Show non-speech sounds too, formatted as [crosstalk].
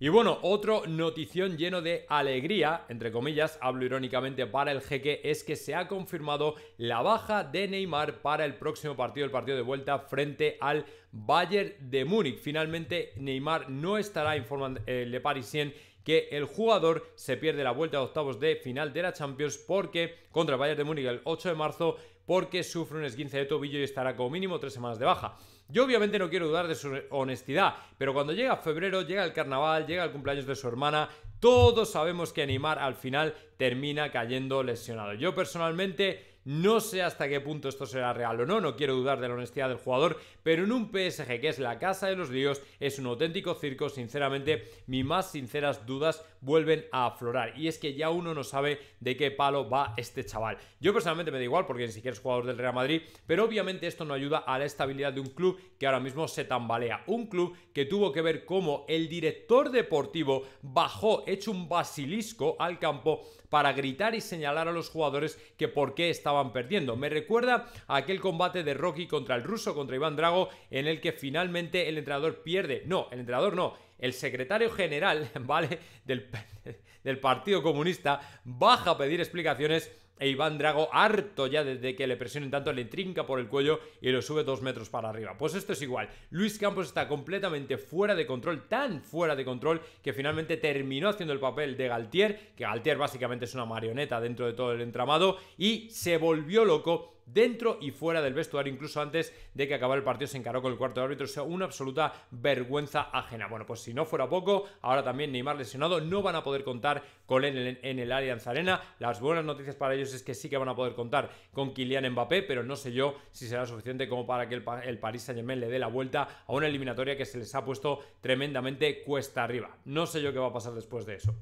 Y bueno, otro notición lleno de alegría, entre comillas, hablo irónicamente para el jeque, es que se ha confirmado la baja de Neymar para el próximo partido, el partido de vuelta frente al Bayern de Múnich. Finalmente, Neymar no estará informando eh, Le Parisien que el jugador se pierde la vuelta de octavos de final de la Champions porque contra el Bayern de Múnich el 8 de marzo porque sufre un esguince de tobillo y estará como mínimo tres semanas de baja. Yo obviamente no quiero dudar de su honestidad, pero cuando llega febrero, llega el carnaval, llega el cumpleaños de su hermana, todos sabemos que Animar al final termina cayendo lesionado. Yo personalmente no sé hasta qué punto esto será real o no, no quiero dudar de la honestidad del jugador, pero en un PSG que es la casa de los líos, es un auténtico circo, sinceramente, mis más sinceras dudas vuelven a aflorar. Y es que ya uno no sabe de qué palo va este chaval. Yo personalmente me da igual porque ni siquiera es jugador del Real Madrid, pero obviamente esto no ayuda a la estabilidad de un club que ahora mismo se tambalea. Un club que tuvo que ver cómo el director deportivo bajó hecho un basilisco al campo para gritar y señalar a los jugadores que por qué estaban perdiendo. Me recuerda aquel combate de Rocky contra el ruso, contra Iván Drago, en el que finalmente el entrenador pierde. No, el entrenador no, el secretario general, [laughs] ¿vale? [laughs] del Partido Comunista baja a pedir explicaciones e Iván Drago, harto ya desde que le presionen tanto, le trinca por el cuello y lo sube dos metros para arriba. Pues esto es igual. Luis Campos está completamente fuera de control, tan fuera de control, que finalmente terminó haciendo el papel de Galtier, que Galtier básicamente es una marioneta dentro de todo el entramado, y se volvió loco dentro y fuera del vestuario, incluso antes de que acabara el partido se encaró con el cuarto árbitro, o sea, una absoluta vergüenza ajena. Bueno, pues si no fuera poco, ahora también Neymar lesionado, no van a poder contar con él en el, en Allianz Arena. Las buenas noticias para ellos es que sí que van a poder contar con Kylian Mbappé, pero no sé yo si será suficiente como para que el, el Paris Saint-Germain le dé la vuelta a una eliminatoria que se les ha puesto tremendamente cuesta arriba. No sé yo qué va a pasar después de eso.